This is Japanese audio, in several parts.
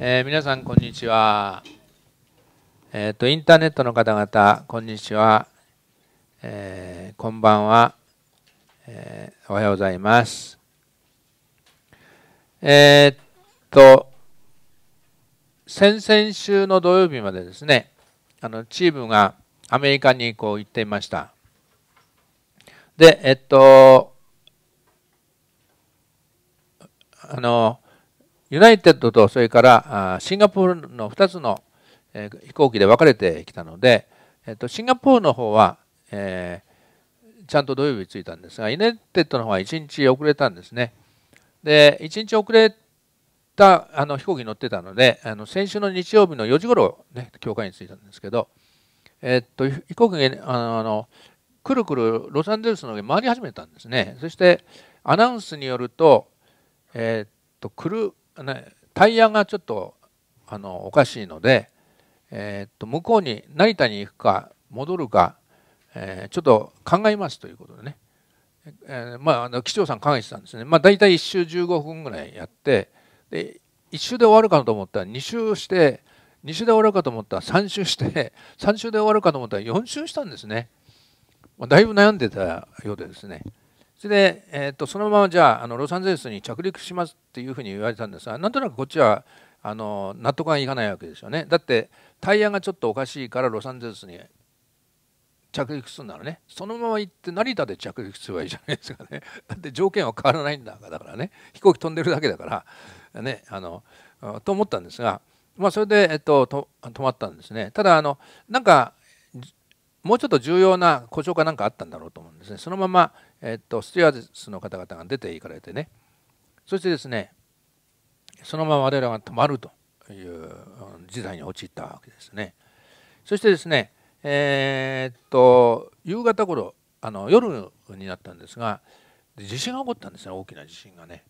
えー、皆さん、こんにちは。えっ、ー、と、インターネットの方々、こんにちは。えー、こんばんは、えおはようございます。えっと、先々週の土曜日までですね、あの、チームがアメリカにこう行っていました。で、えっと、あの、ユナイテッドとそれからシンガポールの2つの飛行機で分かれてきたので、えっと、シンガポールの方は、えー、ちゃんと土曜日着いたんですがユナイテッドの方は1日遅れたんですねで1日遅れたあの飛行機に乗ってたのであの先週の日曜日の4時頃ね教会に着いたんですけど、えっと、飛行機があのくるくるロサンゼルスの上回り始めたんですねそしてアナウンスによると,、えっとくるね、タイヤがちょっとあのおかしいので、えー、っと向こうに成田に行くか戻るか、えー、ちょっと考えますということでね、えー、まあ、あの機長さん考えてたんですね、まあ、大体1周15分ぐらいやってで1周で終わるかと思ったら2周して2周で終わるかと思ったら3周して3周で終わるかと思ったら4周したんですね、まあ、だいぶ悩んでたようでですね。それで、えーと、そのままじゃああのロサンゼルスに着陸しますっていうふうに言われたんですがなんとなくこっちはあの納得がいかないわけですよねだってタイヤがちょっとおかしいからロサンゼルスに着陸するならねそのまま行って成田で着陸すればいいじゃないですかね だって条件は変わらないんだからね飛行機飛んでるだけだからねあのと思ったんですが、まあ、それで、えっと、と止まったんですねただあのなんかもうちょっと重要な故障かなんかあったんだろうと思うんですねそのままえっと、スチュワーデスの方々が出て行かれてね、そしてですね、そのまま我らが止まるという事態に陥ったわけですね。そしてですね、えー、っと、夕方頃、あの夜になったんですが、地震が起こったんですね、大きな地震がね。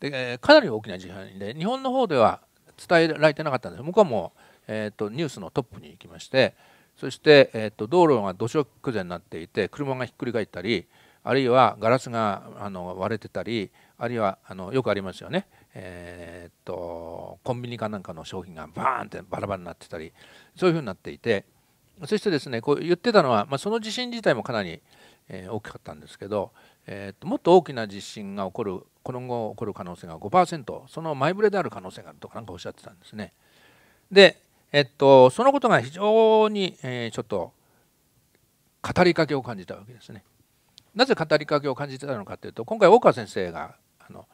で、かなり大きな地震で、日本の方では伝えられてなかったんです向こうも、えーと、とニュースのトップに行きましてそして、えーと道路が土砂崩れになっていて車がひっくり返ったり、あるいはガラスがあの割れてたりあるいはあのよくありますよね、えー、っとコンビニかなんかの商品がバーンってバラバラになってたりそういうふうになっていてそしてですねこう言ってたのは、まあ、その地震自体もかなり、えー、大きかったんですけど、えー、っともっと大きな地震が起こるこの後起こる可能性が5%その前触れである可能性があるとか何かおっしゃってたんですね。で、えっと、そのことが非常に、えー、ちょっと語りかけを感じたわけですね。なぜ語りかけを感じてたのかというと今回大川先生があの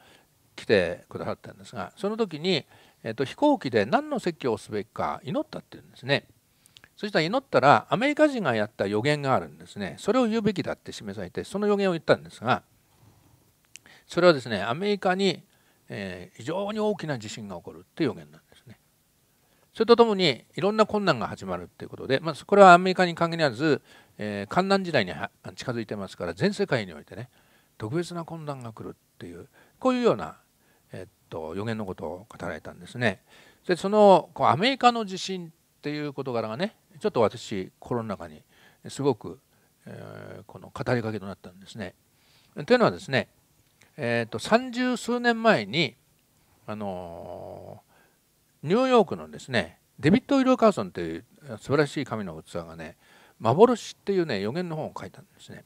来てくださったんですがその時に、えー、と飛行機で何の説教をすべきか祈ったっていうんですね。そしたら祈ったらアメリカ人がやった予言があるんですね。それを言うべきだって示されてその予言を言ったんですがそれはですねアメリカに、えー、非常に大きな地震が起こるっていう予言なんです。それとともにいろんな困難が始まるということで、まあ、これはアメリカに限らず、えー、観難時代に近づいてますから全世界においてね特別な困難が来るっていうこういうような、えっと、予言のことを語られたんですね。でそのこうアメリカの地震っていう事柄がねちょっと私心の中にすごく、えー、この語りかけとなったんですね。というのはですね、えーと、と30数年前にあのーニューヨークのですねデビッド・イルカーソンという素晴らしい神の器がね「幻」っていうね予言の本を書いたんですね。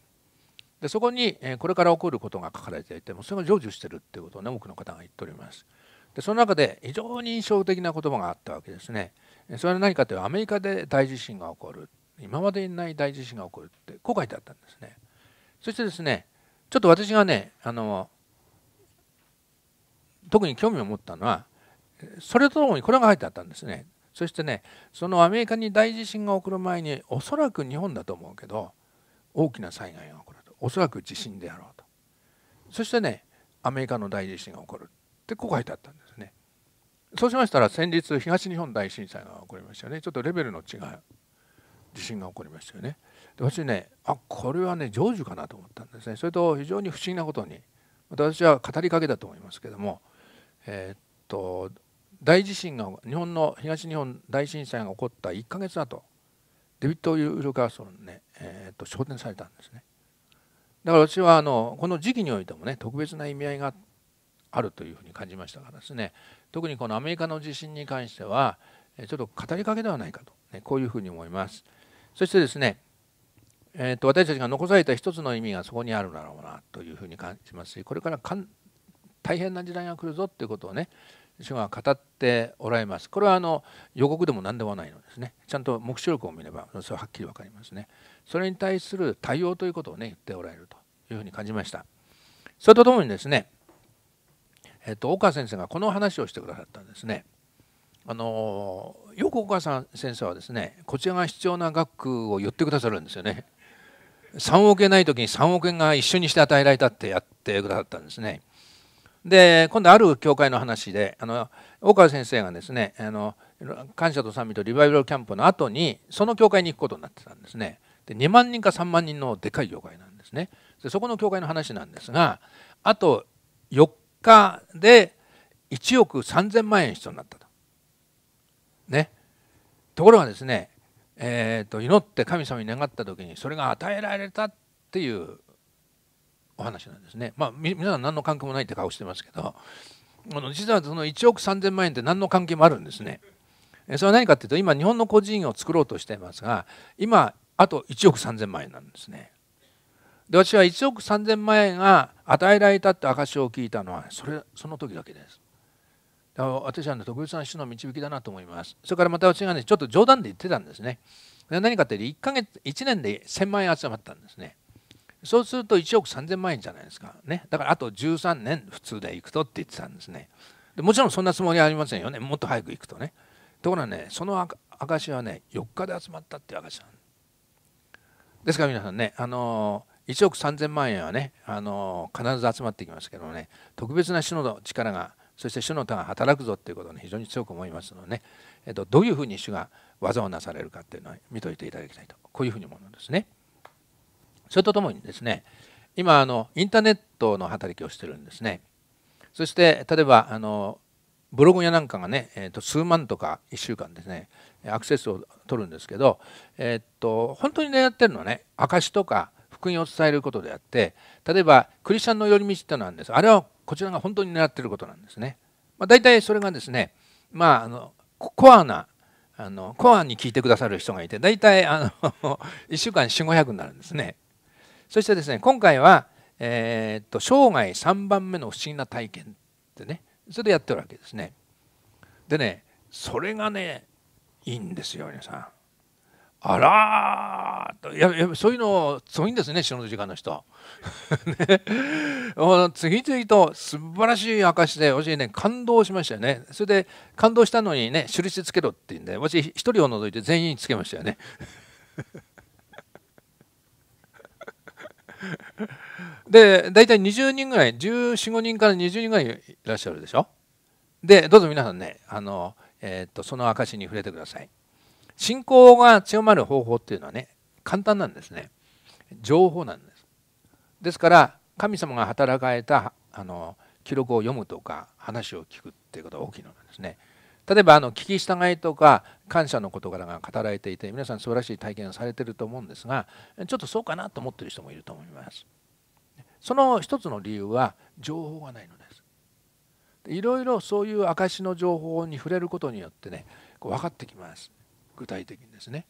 でそこにこれから起こることが書かれていてもそれが成就してるっていうことをね多くの方が言っております。でその中で非常に印象的な言葉があったわけですね。それは何かというとアメリカで大地震が起こる今までにない大地震が起こるってこう書いてあったんですね。そしてですねちょっと私がねあの特に興味を持ったのはそれとともにこれが入ってあったんですね。そしてねそのアメリカに大地震が起こる前におそらく日本だと思うけど大きな災害が起こるとおそらく地震であろうとそしてねアメリカの大地震が起こるってここ書いてあったんですね。そうしましたら先日東日本大震災が起こりましたよねちょっとレベルの違う地震が起こりましたよね。で私ねあこれはね成就かなと思ったんですねそれと非常に不思議なことに私は語りかけだと思いますけどもえー、っと大地震が日本の東日本大震災が起こった1か月後デビッド・ユールカーソンね、えー、と昇天されたんですねだから私はあのこの時期においてもね特別な意味合いがあるというふうに感じましたからですね特にこのアメリカの地震に関してはちょっと語りかけではないかと、ね、こういうふうに思いますそしてですね、えー、と私たちが残された一つの意味がそこにあるだろうなというふうに感じますしこれから大変な時代が来るぞっていうことをね主が語っておられます。これはあの予告でも何でもないのですね。ちゃんと目視録を見ればそれははっきり分かりますね。それに対する対応ということをね言っておられるというふうに感じました。それとともにですね、えっと、岡先生がこの話をしてくださったんですね。あのよく岡さん先生はですねこちらが必要な額を言ってくださるんですよね。3億円ない時に3億円が一緒にして与えられたってやってくださったんですね。で今度ある教会の話であの大川先生がですねあの感謝と賛美とリバイバルキャンプの後にその教会に行くことになってたんですねで2万人か3万人のでかい教会なんですねでそこの教会の話なんですがあと4日で1億3000万円必要になったと。ね、ところがですね、えーと、と祈って神様に願った時にそれが与えられたっていう話なんですね。まあ、皆さん何の関係もないって顔してますけどあの実はその1億3,000万円って何の関係もあるんですね。それは何かっていうと今日本の個人を作ろうとしていますが今あと1億3,000万円なんですね。で私は1億3,000万円が与えられたって証を聞いたのはそれその時だけです。だから私は、ね、特別な種の導きだなと思います。それからまた私がねちょっと冗談で言ってたんですね。何かって1ヶ月1年で1,000万円集まったんですね。そうすると1億3000万円じゃないですかねだからあと13年普通で行くとって言ってたんですねでもちろんそんなつもりはありませんよねもっと早く行くとねところがねその証はね4日で集まったっていう証なんですから皆さんねあの1億3000万円はねあの必ず集まってきますけどね特別な種の力がそして主の他が働くぞっていうことを、ね、非常に強く思いますので、ね、えっと、どういうふうに主が技をなされるかっていうのは見といていただきたいとこういうふうに思うんですね。それとともにですね今あのインターネットの働きをしてるんですねそして例えばあのブログやなんかがね、えー、と数万とか1週間ですねアクセスを取るんですけど、えー、っと本当に狙ってるのはね証とか福音を伝えることであって例えばクリスチャンの寄り道ってのはんですあれはこちらが本当に狙ってることなんですね。まあ、大体それがですね、まあ、あのコアなあのコアに聞いてくださる人がいて大体あの1 週間4500になるんですね。そしてですね今回は、えー、っと生涯3番目の不思議な体験ってねそれでやってるわけですね。でねそれがねいいんですよ皆さん。あらーややそういうのすごいんですね、下の時間の人。ね、次々と素晴らしい証で、私ね、感動しましたよね。それで、感動したのにね、印つけろって言うんで、私、1人を除いて全員つけましたよね。で、大体20人ぐらい、14、5人から20人ぐらいいらっしゃるでしょ。で、どうぞ皆さんね、あの、えー、っと、その証に触れてください。信仰が強まる方法っていうのはね、簡単なんですね。情報なんです。ですから、神様が働かれたあの記録を読むとか、話を聞くっていうことが大きいのなんですね。例えばあの聞き従いとか感謝の事柄が語られていて皆さん素晴らしい体験をされてると思うんですがちょっとそうかなと思ってる人もいると思いますその一つの理由は情報がないのですいろいろそういう証の情報に触れることによってねこう分かってきます具体的にですね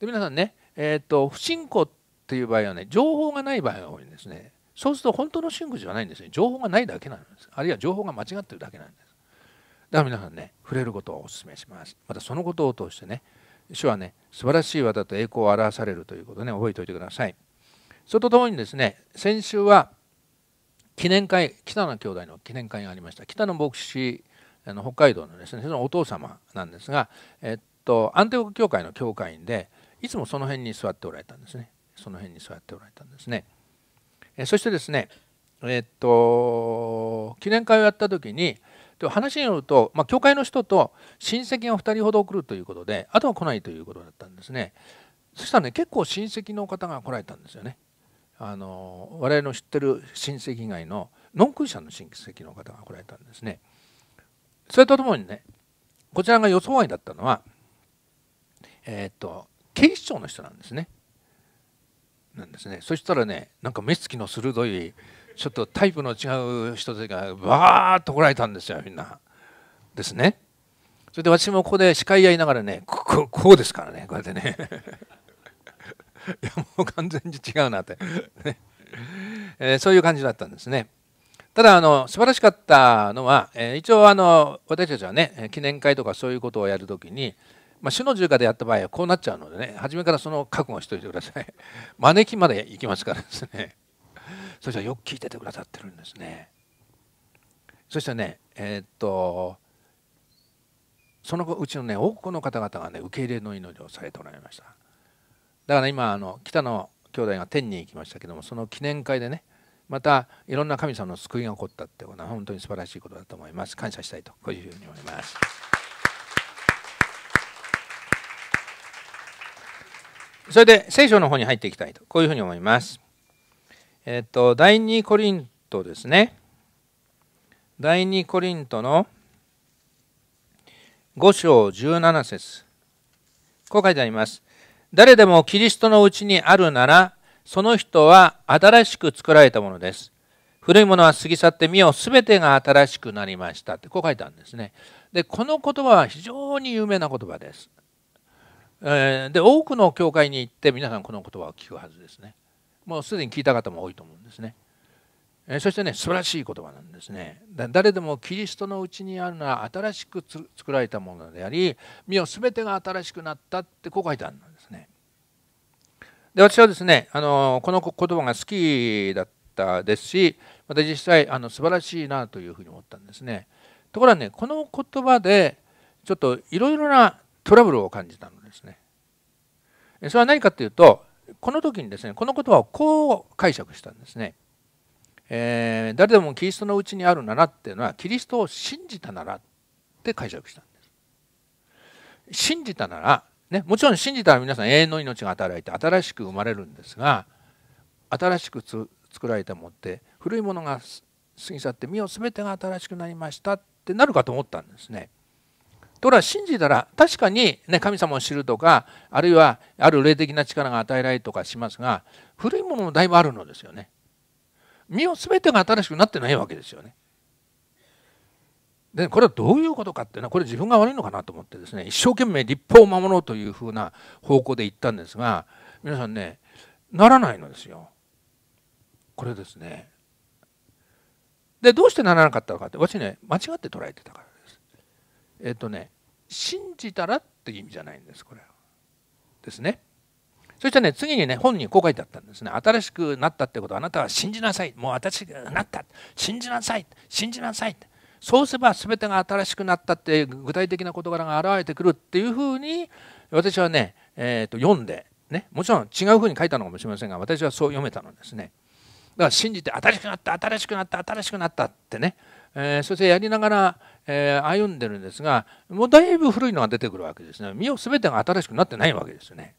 で皆さんね、えっと、不信仰っていう場合はね情報がない場合が多いんですねそうすると本当の真空じゃないんですね情報がないだけなんですあるいは情報が間違ってるだけなんですだから皆さんね触れることをお勧めしますまたそのことを通してね主はね素晴らしい技と栄光を表されるということね覚えておいてくださいそれとともにですね先週は記念会北野兄弟の記念会がありました北野牧師あの北海道のですねそのお父様なんですが、えっと、安定国教会の教会員でいつもその辺に座っておられたんですねその辺に座っておられたんですねえそしてですねえっと記念会をやった時にで話によると、まあ、教会の人と親戚が2人ほど来るということであとは来ないということだったんですねそしたらね結構親戚の方が来られたんですよねあの我々の知ってる親戚以外のノンクリスチャンの親戚の方が来られたんですねそれとともにねこちらが予想外だったのはえー、っと警視庁の人なんですねなんですねそしたらねなんか目つきの鋭いちょっとタイプの違う人たちがわーっと来られたんですよみんな。ですね。それで私もここで司会やりながらねここうですからねこうやってね いやもう完全に違うなってね、えー、そういう感じだったんですね。ただあの素晴らしかったのは、えー、一応あの私たちはね記念会とかそういうことをやるときに、まあ、主の重課でやった場合はこうなっちゃうのでね初めからその覚悟しておいてください 招きまで行きますからですねそしたらよく聞いててくださってるんですね。そしてねえー、っとそのうちのね多くの方々がね受け入れの祈りをされておられました。だから今あの北の兄弟が天に行きましたけどもその記念会でねまたいろんな神様の救いが起こったってことは本当に素晴らしいことだと思います感謝したいとこういうふうに思います。それで聖書の方に入っていきたいとこういうふうに思います。えっと、第2コリントですね。第2コリントの5章17節こう書いてあります。誰でもキリストのうちにあるなら、その人は新しく作られたものです。古いものは過ぎ去ってみよ、すべてが新しくなりましたってこう書いてあるんですね。で、この言葉は非常に有名な言葉です。えー、で、多くの教会に行って皆さんこの言葉を聞くはずですね。もうすでに聞いた方も多いと思うんですね。えそしてね素晴らしい言葉なんですね。誰でもキリストのうちにあるのは新しく作られたものであり身を全てが新しくなったってこう書いてあるんですね。で私はですねあのこの言葉が好きだったですしまた実際あの素晴らしいなというふうに思ったんですね。ところがねこの言葉でちょっといろいろなトラブルを感じたのですね。それは何かというとこの時にですねこの言葉をこう解釈したんですね。えー、誰でもキリストのうちにあるならっていうのはキリストを信じたならって解釈したんです。信じたなら、ね、もちろん信じたら皆さん永遠の命が働いて新しく生まれるんですが新しく作られたもって古いものが過ぎ去って身を全てが新しくなりましたってなるかと思ったんですね。ところが信じたら確かに、ね、神様を知るとかあるいはある霊的な力が与えられるとかしますが古いものもだいぶあるのですよね。身を全てが新しくなってないわけですよね。でこれはどういうことかっていうのはこれ自分が悪いのかなと思ってですね一生懸命立法を守ろうというふうな方向で行ったんですが皆さんねならないのですよ。これですね。でどうしてならなかったのかって私ね間違って捉えてたから。えっとね信じたらって意味じゃないんですこれですね。そしてね次にね本にこう書いてあったんですね新しくなったってことはあなたは信じなさいもう私がなった信じなさい信じなさいそうすれば全てが新しくなったって具体的な事柄が現れてくるっていうふうに私はね、えー、と読んで、ね、もちろん違うふうに書いたのかもしれませんが私はそう読めたのですね。だから信じて新しくなった新しくなった新しくなったってね、えー、そしてやりながらえー、歩んでるんですがもうだいぶ古いのが出てくるわけですね身を全てが新しくなってないわけですよね。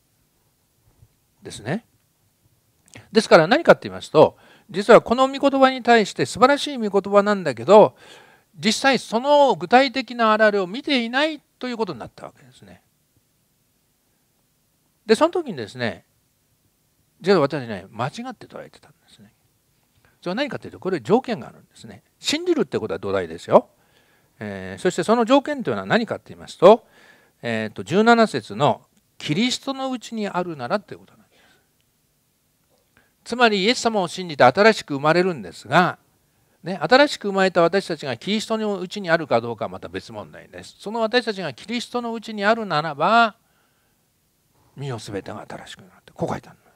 ですね。ですから何かって言いますと実はこの御言葉に対して素晴らしい御言葉なんだけど実際その具体的なあられを見ていないということになったわけですね。でその時にですね実は私ね間違って捉えてたんですね。それは何かというとこれ条件があるんですね。信じるってことは土台ですよ。えー、そしてその条件というのは何かと言いますと,、えー、と17節の「キリストのうちにあるなら」ということなんです。つまりイエス様を信じて新しく生まれるんですが、ね、新しく生まれた私たちがキリストのうちにあるかどうかはまた別問題です。その私たちがキリストのうちにあるならば身を全てが新しくなってこう書いてあるんです。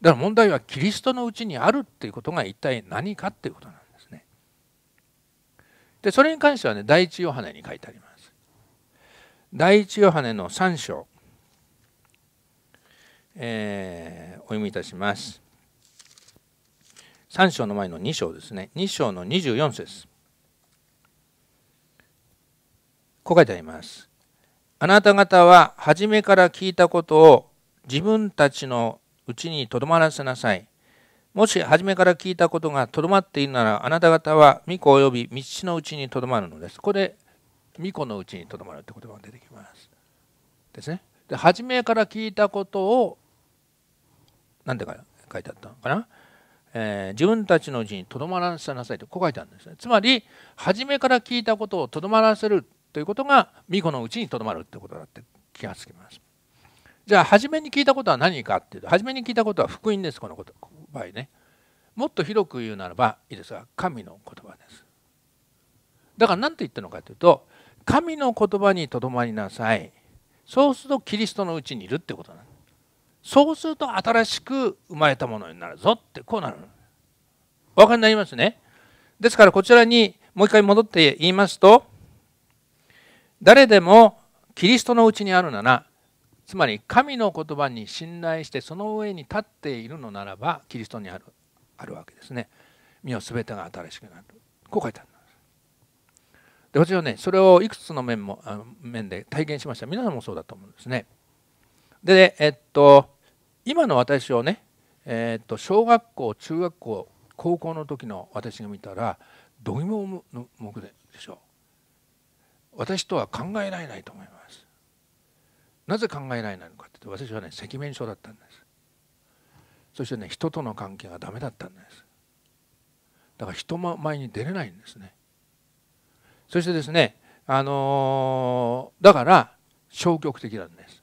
だから問題はキリストのうちにあるっていうことが一体何かっていうことなんです。でそれに関してはね第一ヨハネに書いてあります。第一ヨハネの3章、えー、お読みいたします。3章の前の2章ですね2章の24節こう書いてあります。あなた方は初めから聞いたことを自分たちのうちにとどまらせなさい。もし初めから聞いたことがとどまっているならあなた方は巫女及び道のうちにとどまるのです。これ巫女のうちにとどまるって言葉が出てきます。ですね。で初めから聞いたことを何て書いてあったのかな、えー、自分たちのうちにとどまらせなさいとこう書いてあるんですね。つまり初めから聞いたことをとどまらせるということが巫女のうちにとどまるってことだって気がつきます。じゃあ初めに聞いたことは何かっていうと初めに聞いたことは福音ですこのこと場合ねもっと広く言うならばいいですが神の言葉ですだから何て言ったのかというと神の言葉にとどまりなさいそうするとキリストのうちにいるってことなのそうすると新しく生まれたものになるぞってこうなるお分かりになりますねですからこちらにもう一回戻って言いますと誰でもキリストのうちにあるならつまり神の言葉に信頼してその上に立っているのならばキリストにあるあるわけですね。身を全てが新しくなる。こう書いてあるんです。で私はねそれをいくつの面もあの面で体験しました。皆さんもそうだと思うんですね。でえっと今の私をね、えっと小学校中学校高校の時の私が見たらどぎもの目でしょう。私とは考えられないと思います。なぜ考えられないのかって言うと私はね赤面症だったんですそしてね人との関係がダメだったんですだから人前に出れないんですねそしてですねあのー、だから消極的なんです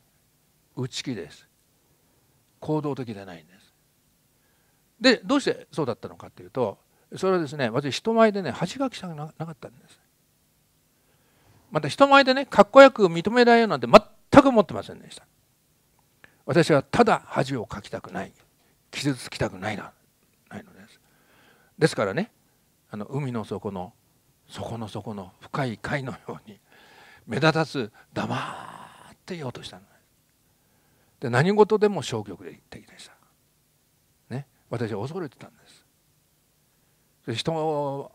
内気です行動的でないんですでどうしてそうだったのかっていうとそれはですね私人前でね恥がきしがくなかったんですまた人前でねかっこよく認められるなんて全く持ってませんでした私はただ恥をかきたくない傷つきたくないなないのですですからねあの海の底の底の底の深い貝のように目立たず黙って言おうとしたので何事でも消極的でした、ね、私は恐れてたんですで人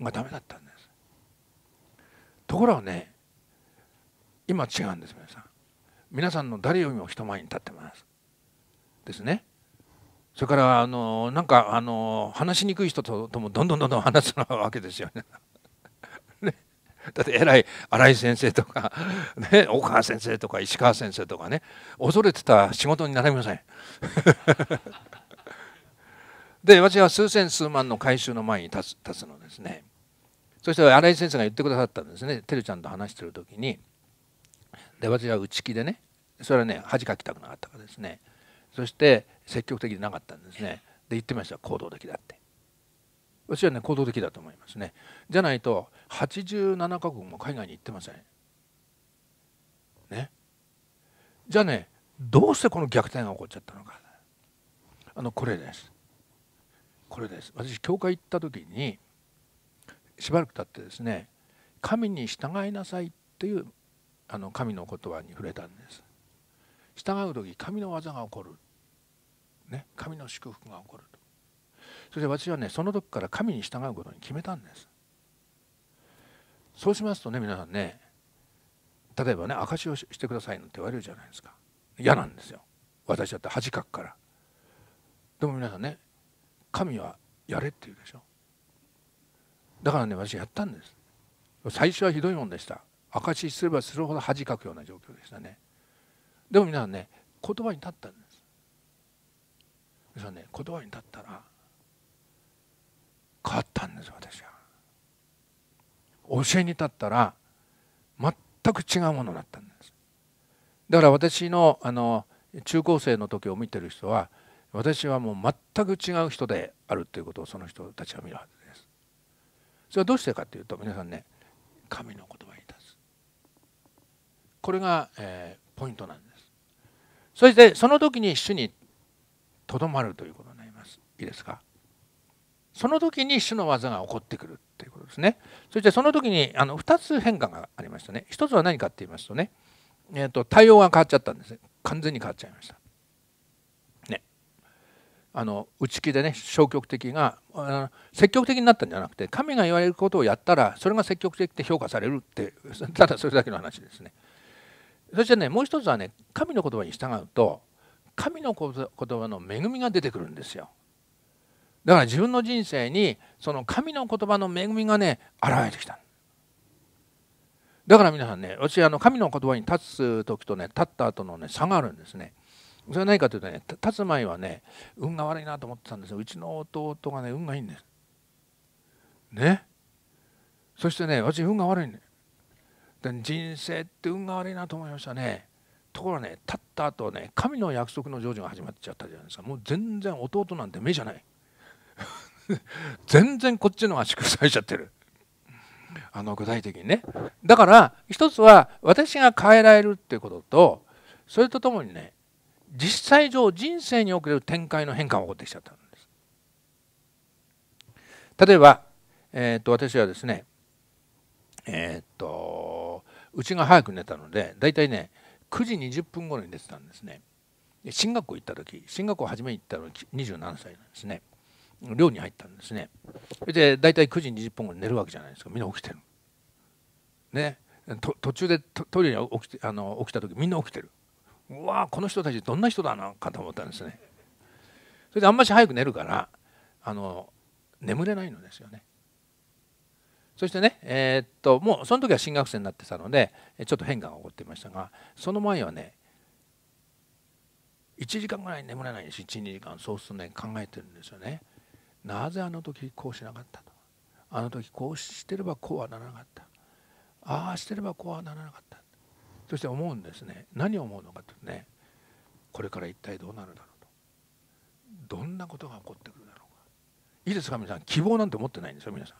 がダメだったんですところはね今違うんです皆さん皆さんの誰よりも人前に立ってます。ですね。それからあのなんかあの話しにくい人とともどんどんどんどん話すわけですよね。ねだって偉い新井先生とか、ね、大川先生とか石川先生とかね恐れてた仕事になりません。で私は数千数万の回収の前に立つ立つのですね。そして新井先生が言ってくださったんですねてるちゃんと話してる時にで私は内気でねそれはね恥かきたくなかったからですねそして積極的でなかったんですねで言ってました行動的だって私はね行動的だと思いますねじゃないと87カ国も海外に行ってませんねじゃあねどうしてこの逆転が起こっちゃったのかあのこれですこれです私教会行った時にしばらく経ってですね神に従いなさいっていうあの神の言葉に触れたんです従う時神の技が起こる、ね、神の祝福が起こるとそして私はねその時から神に従うことに決めたんですそうしますとね皆さんね例えばね証しをしてくださいなんて言われるじゃないですか嫌なんですよ私だって恥かくからでも皆さんね神はやれって言うでしょだからね私やったんです最初はひどいもんでした証しすればするほど恥かくような状況でしたねでも皆さんね言葉に立ったんです皆さんね言葉に立ったら変わったんです私は教えに立ったら全く違うものだったんですだから私のあの中高生の時を見てる人は私はもう全く違う人であるということをその人たちは見るはずですそれはどうしてかというと皆さんね神の言葉これが、えー、ポイントなんですそしてその時に主にとどまるということになりますいいですかその時に主の技が起こってくるということですねそしてその時にあの2つ変化がありましたね1つは何かって言いますとね、えーと、対応が変わっちゃったんですね完全に変わっちゃいましたね。あの内気でね消極的が積極的になったんじゃなくて神が言われることをやったらそれが積極的って評価されるってただそれだけの話ですねそしてねもう一つはね神の言葉に従うと神の言葉の恵みが出てくるんですよ。だから自分の人生にその神の言葉の恵みがね現れてきた。だから皆さんね私あの神の言葉に立つ時とね立った後のね差があるんですね。それは何かというとね立つ前はね運が悪いなと思ってたんですようちの弟がね運がいいんです。ね。そしてね私運が悪いんです。人生って運が悪いなと思いましたねところがね立った後ね神の約束の成就が始まっちゃったじゃないですかもう全然弟なんて目じゃない 全然こっちのが祝されちゃってるあの具体的にねだから一つは私が変えられるっていうこととそれとともにね実際上人生における展開の変化が起こってきちゃったんです例えば、えーと、と私はですねえっ、とうちが早く寝たので大体ね9時20分頃に寝てたんですね進学校行った時進学校初めに行ったの27歳なんですね寮に入ったんですねそれで大体9時20分頃に寝るわけじゃないですかみんな起きてるね途中でトイレに起きてあの起きた時みんな起きてるうわこの人たちどんな人だなかと思ったんですねそれであんまし早く寝るからあの眠れないのですよねそしてね、えー、っともうその時は進学生になってたのでちょっと変化が起こっていましたがその前はね1時間ぐらい眠れないし、12時間そうするとね考えてるんですよね。なぜあの時こうしなかったとあの時こうしてればこうはならなかったああしてればこうはならなかったそして思うんですね何を思うのかというとねこれから一体どうなるだろうとどんなことが起こってくるだろうかいいですか皆さん希望なんて持ってないんですよ皆さん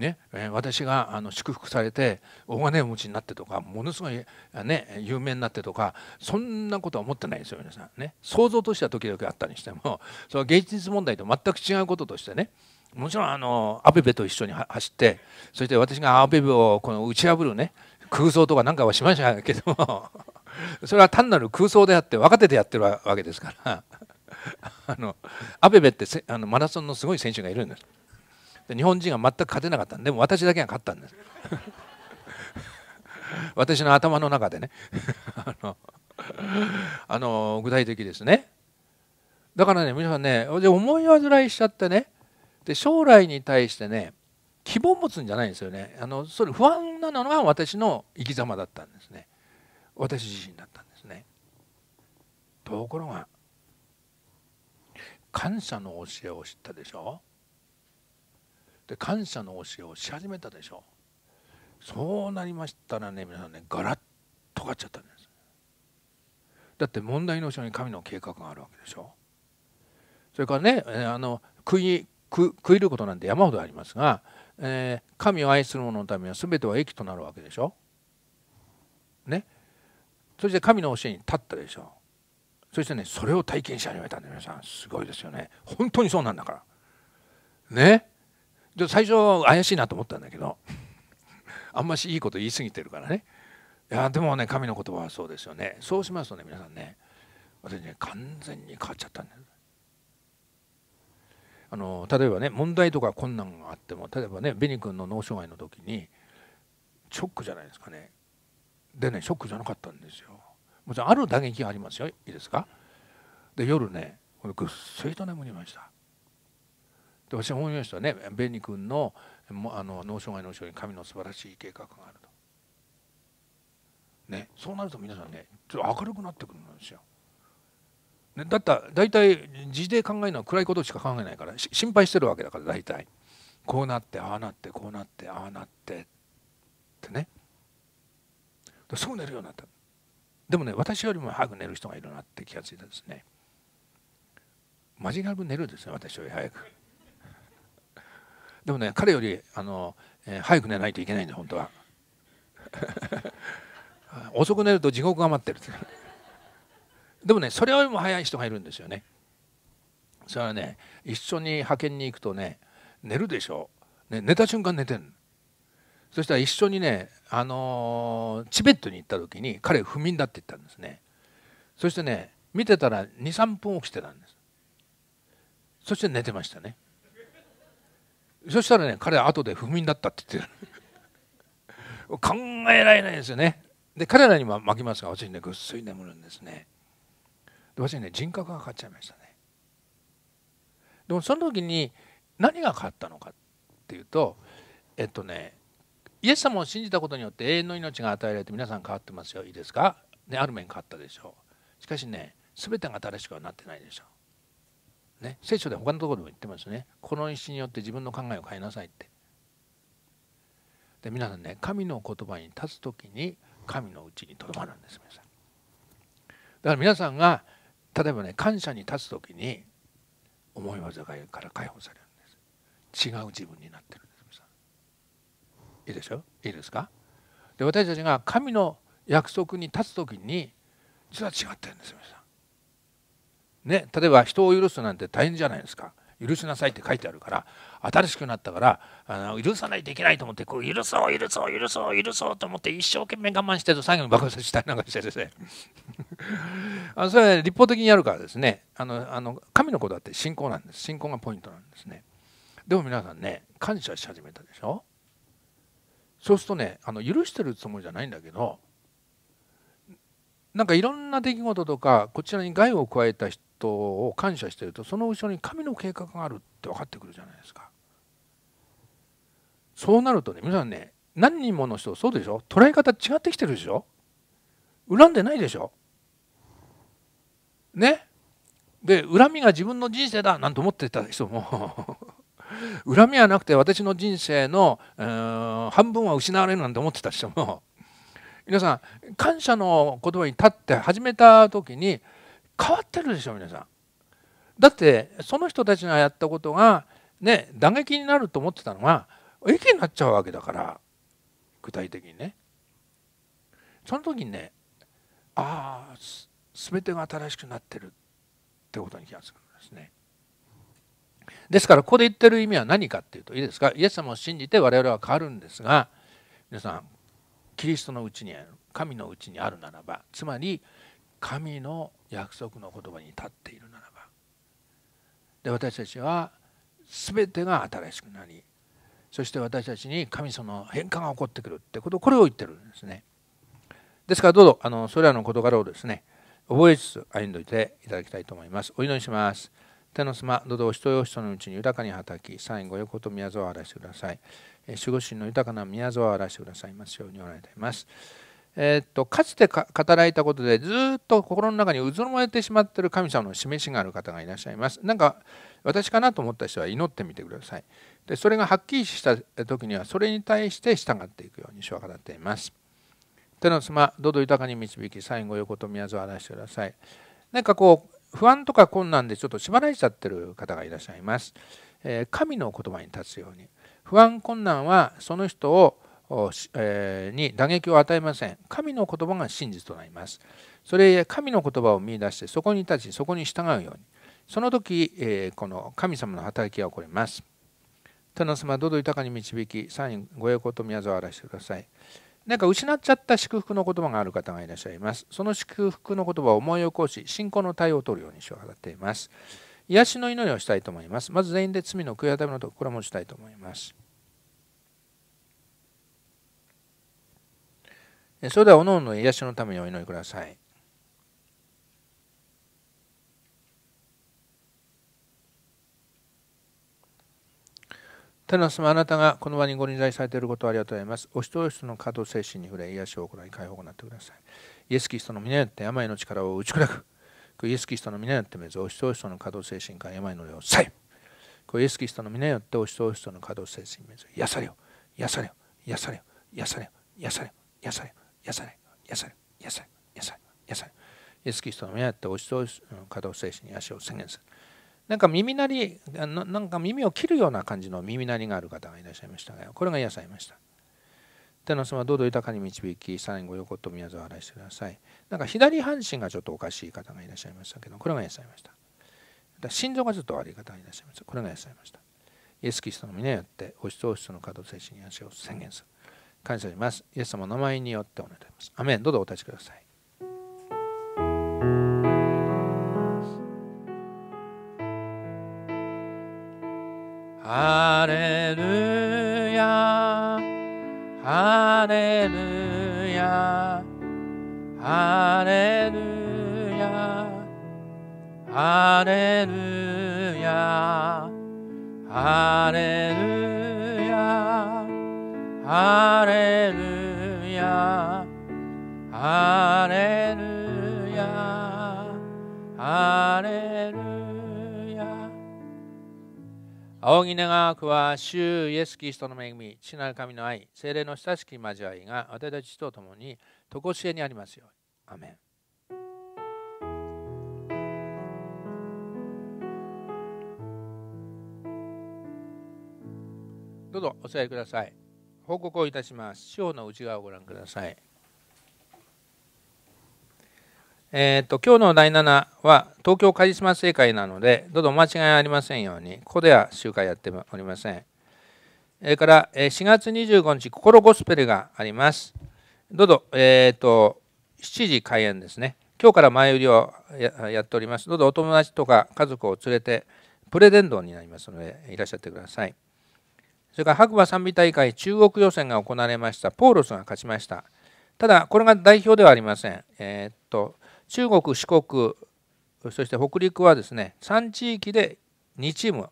ね、私があの祝福されて大金持ちになってとかものすごい、ね、有名になってとかそんなことは思ってないですよ皆さんね想像としては時々あったにしても それは芸術問題と全く違うこととしてねもちろんあのアベベと一緒に走ってそして私がアベベをこの打ち破るね空想とかなんかはしましたけども それは単なる空想であって若手でやってるわけですから あのアベベってあのマラソンのすごい選手がいるんです。で日本人が全く勝てなかったでも私だけが勝ったんです 私の頭の中でね あのあの具体的ですねだからね皆さんね思い煩いしちゃってねで将来に対してね希望を持つんじゃないんですよねあのそれ不安なのが私の生き様だったんですね私自身だったんですねところが感謝の教えを知ったでしょで感謝の教えをし始めたでしょうそうなりましたらね皆さんねガラッとがっちゃったんですだって問題の後ろに神の計画があるわけでしょそれからねあの食い食いることなんて山ほどありますが、えー、神を愛する者のためには全ては益となるわけでしょねそして神の教えに立ったでしょそしてねそれを体験し始めたんで皆さんすごいですよね本当にそうなんだからねで最初怪しいなと思ったんだけど あんましいいこと言い過ぎてるからねいやでもね神の言葉はそうですよねそうしますとね皆さんね私ね完全に変わっちゃったんだよあの例えばね問題とか困難があっても例えばね紅君の脳障害の時にショックじゃないですかねでねショックじゃなかったんですよもちろんある打撃がありますよいいですかで夜ねぐっすりと眠りましたで私は思いましたね紅君のあの脳障害のろに神の素晴らしい計画があると。ね、そうなると皆さんねちょっと明るくなってくるんですよ。ね、だったら大体字で考えるのは暗いことしか考えないから心配してるわけだから大体こうなってああなってこうなってああなってってねすぐ寝るようになったでもね私よりも早く寝る人がいるなって気がついたですねマジカル寝るんですね私より早く。でもね彼よりあの、えー、早く寝ないといけないんだ本当は 遅く寝ると地獄が待ってるでもねそれよりも早い人がいるんですよねそれはね一緒に派遣に行くとね寝るでしょ、ね、寝た瞬間寝てるそしたら一緒にね、あのー、チベットに行った時に彼不眠だって言ったんですねそしてね見てたら23分起きてたんですそして寝てましたねそしたらね彼は後で不眠だったって言ってる 考えられないですよねで彼らには負けますが私にねぐっすり眠るんですねで私にね人格が変わっちゃいましたねでもその時に何が変わったのかっていうとえっとねイエス様を信じたことによって永遠の命が与えられて皆さん変わってますよいいですか、ね、ある面変わったでしょうしかしね全てが新しくはなってないでしょうね、聖書で他のところでも言ってますねこの石によって自分の考えを変えなさいってで皆さんね神の言葉に立つ時に神のうちにとどまるんです皆さんだから皆さんが例えばね感謝に立つ時に思い煩いから解放されるんです違う自分になってるんです皆さんいいでしょいいですかで私たちが神の約束に立つ時に実は違ってるんです皆さんね、例えば人を許すなんて大変じゃないですか許しなさいって書いてあるから新しくなったからあの許さないといけないと思ってこう許そう許そう許そう許そうと思って一生懸命我慢してると最後に爆発したりなんかしてですね あそれは立法的にやるからですねあのあの神の子だって信仰なんです信仰がポイントなんですねでも皆さんね感謝し始めたでしょそうするとねあの許してるつもりじゃないんだけどなんかいろんな出来事とかこちらに害を加えた人ことを感謝してるとその後ろに神の計画があるって分かってくるじゃないですか。そうなるとね皆さんね何人もの人そうでしょ捉え方違ってきてるでしょ恨んでないでしょねで恨みが自分の人生だなんて思ってた人も 恨みはなくて私の人生の半分は失われるなんて思ってた人も皆さん感謝の言葉に立って始めた時に変わってるでしょ皆さん。だってその人たちがやったことがね打撃になると思ってたのが駅になっちゃうわけだから具体的にね。その時にねああ全てが新しくなってるってことに気がつくんですね。ですからここで言ってる意味は何かっていうといいですかイエス様を信じて我々は変わるんですが皆さんキリストのうちにある神のうちにあるならばつまり神の約束の言葉に立っているならばで私たちは全てが新しくなりそして私たちに神様の変化が起こってくるってことこれを言ってるんですねですからどうぞあのそれらの事柄をですね覚えつつ歩んでおいていただきたいと思いますお祈りします天のすま、どどお人よ人のうちに豊かに働き、サインご横と宮沢を荒らしてください。守護神の豊かな宮沢を荒らしてくださいますようにおられています。えー、とかつて語られたことでずっと心の中にうず渦まれてしまっている神様の示しがある方がいらっしゃいます。なんか私かなと思った人は祈ってみてください。でそれがはっきりした時にはそれに対して従っていくように主は語っています。手の妻、どど豊かに導き、最後横と宮沢を表してください。なんかこう、不安とか困難でちょっと縛られちゃってる方がいらっしゃいます。えー、神の言葉に立つように。不安困難はその人をに打撃を与えません。神の言葉が真実となります。それゆ神の言葉を見いだしてそこに立ちそこに従うように。その時、この神様の働きが起こります。天の様、どうぞ豊かに導き、さらにご栄光と宮沢を表してください。なんか失っちゃった祝福の言葉がある方がいらっしゃいます。その祝福の言葉を思い起こし、信仰の対応を取るように主を語っています。癒しの祈りをしたいと思います。まず全員で罪の悔い改めのところもしたいと思います。それでは、おのおの癒しのためにお祈りください。天の様あなたがこの場にご臨在されていることをありがとうございます。お一人お一人の稼働精神に触れ、癒しを行い、解放を行ってください。イエス・キリストの皆によって病の力を打ち砕く。イエス・キリストの皆によってず、お一人お一人の稼働精神から病の量をさえ。イエス・キリストの皆によってお一人お一人の稼働精神に癒されよ、癒されよ、癒されよ、癒されよ、癒されよ、癒されよ。野菜、野菜、野菜、野菜、れ、癒イエス・キリストの皆やっておし人を稼働精神に足を宣言する。なんか耳鳴りな、なんか耳を切るような感じの耳鳴りがある方がいらっしゃいましたが、これが野菜れました。天の様、どうぞ豊かに導き、さらにご横と宮沢を洗してください。なんか左半身がちょっとおかしい方がいらっしゃいましたけど、これが野菜ました。心臓がちょっと悪い方がいらっしゃいました。これが野菜ました。イエス・キリストの皆やって、おし人お人の稼働精神に足を宣言する。感謝します。イエス様の名前によってお願いします。アメン。どうぞお立ちください。ハレルヤハレルヤハレルヤハレルヤハレルヤハレルヤ仰ぎ願わくは、主イエス・キリストの恵み、父なる神の愛、精霊の親しき交わりが、私たちと共に、とこしえにありますように。アメンどうぞお座りください。報告をいたします。四方の内側をご覧ください。えー、と、今日の第7は東京カリスマ正会なので、どうぞお間違いありませんように、ここでは集会やっておりません。それから、4月25日、心ゴスペルがあります。どうぞ、えー、と、7時開演ですね。今日から前売りをやっております。どうぞお友達とか家族を連れて、プレゼンドになりますので、いらっしゃってください。それから、白馬賛美大会中国予選が行われました。ポーロスが勝ちました。ただ、これが代表ではありません。えー、と、中国、四国、そして北陸はですね、3地域で2チーム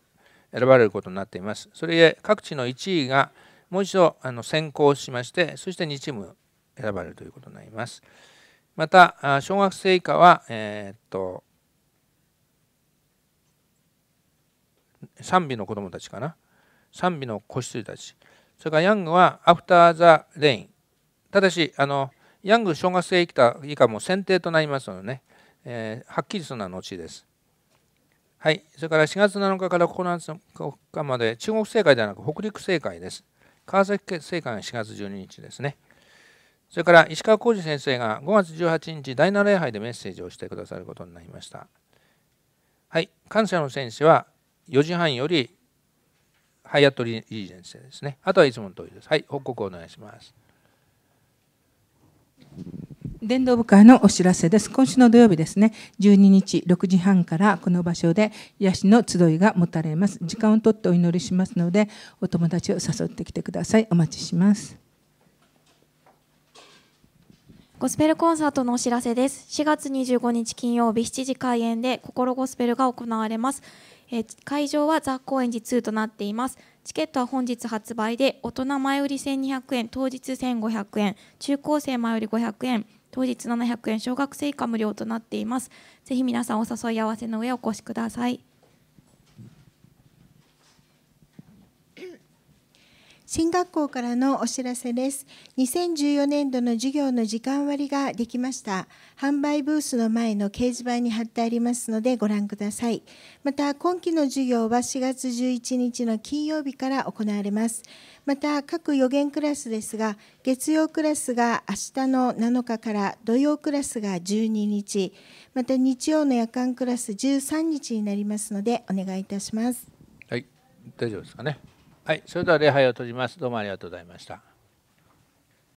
選ばれることになっています。それで各地の1位がもう一度あの先行しまして、そして2チーム選ばれるということになります。また、小学生以下は、えー、っと、賛美の子どもたちかな。賛美の子羊たち。それからヤングはアフター・ザ・レイン。ただし、あの、ヤング小学生以下以下も選定となりますのでね、えー、はっきりするのは後です。はい、それから4月7日から9日まで中国政界ではなく北陸政界です。川崎政界が4月12日ですね。それから石川浩二先生が5月18日第7礼拝でメッセージをしてくださることになりました。はい、感謝の選手は4時半よりハイアットリージェンスですね。あとはいつもの通りです。はい、報告をお願いします。伝道部会のお知らせです。今週の土曜日ですね、12日6時半からこの場所で癒しの集いが持たれます。時間をとってお祈りしますので、お友達を誘ってきてください。お待ちします。ゴスペルコンサートのお知らせです。4月25日金曜日7時開演で、心ゴスペルが行われます。え会場はザ・高円寺2となっていますチケットは本日発売で大人前売り1200円当日1500円中高生前売り500円当日700円小学生以下無料となっていますぜひ皆さんお誘い合わせの上お越しください新学校からのお知らせです。2014年度の授業の時間割ができました。販売ブースの前の掲示板に貼ってありますのでご覧ください。また、今期の授業は4月11日の金曜日から行われます。また、各予言クラスですが、月曜クラスが明日の7日から土曜クラスが12日、また日曜の夜間クラス13日になりますのでお願いいたします。はい、大丈夫ですかね。はい、それでは礼拝を閉じます。どうもありがとうございました。